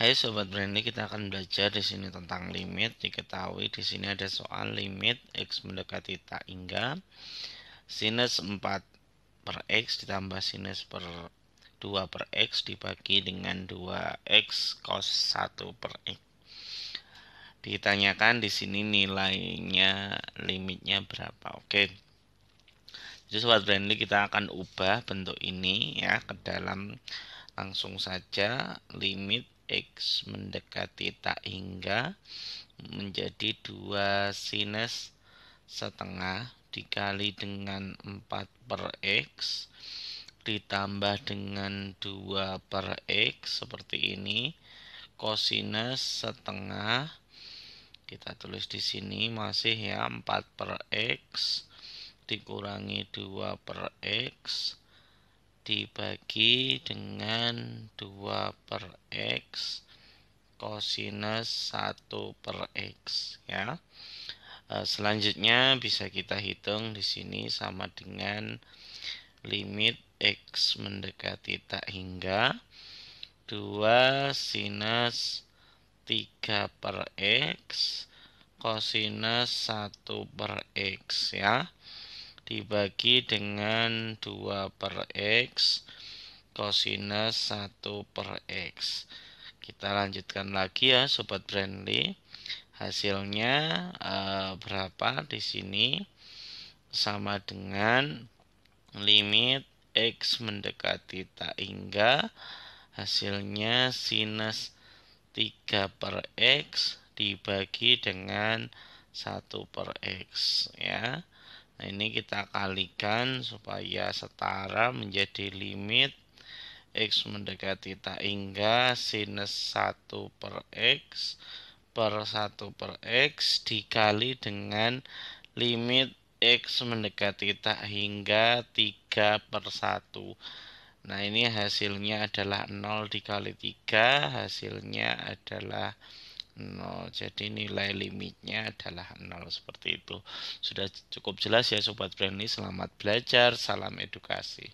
Hai sobat Brandy, kita akan belajar di sini tentang limit. Diketahui di sini ada soal limit x mendekati tak hingga sinus 4 per x ditambah sinus per 2 per x dibagi dengan 2x cos 1 per x. Ditanyakan di sini nilainya limitnya berapa. Oke. Jadi sobat Brandy kita akan ubah bentuk ini ya ke dalam langsung saja limit X mendekati tak hingga menjadi 2 sinus setengah dikali dengan 4 per X ditambah dengan 2 per X seperti ini kosinus setengah kita tulis di sini masih ya 4 per X dikurangi 2 per X dibagi dengan 2 per X kosinus 1 per X ya. Eh, selanjutnya bisa kita hitung di sini sama dengan limit X mendekati tak hingga 2 sinus 3 per X kosinus 1 per X ya dibagi dengan 2 per X kosinus 1 per X kita lanjutkan lagi ya sobat friendly hasilnya e, berapa di sini sama dengan limit X mendekati tak hingga hasilnya sinus 3 per X dibagi dengan 1 per X ya Nah, ini kita kalikan supaya setara menjadi limit X mendekati tak hingga sinus 1 per X per 1 per X dikali dengan limit X mendekati tak hingga 3 per 1. Nah, ini hasilnya adalah 0 dikali 3, hasilnya adalah 0 jadi nilai limitnya adalah 0 seperti itu sudah cukup jelas ya sobat friendly selamat belajar salam edukasi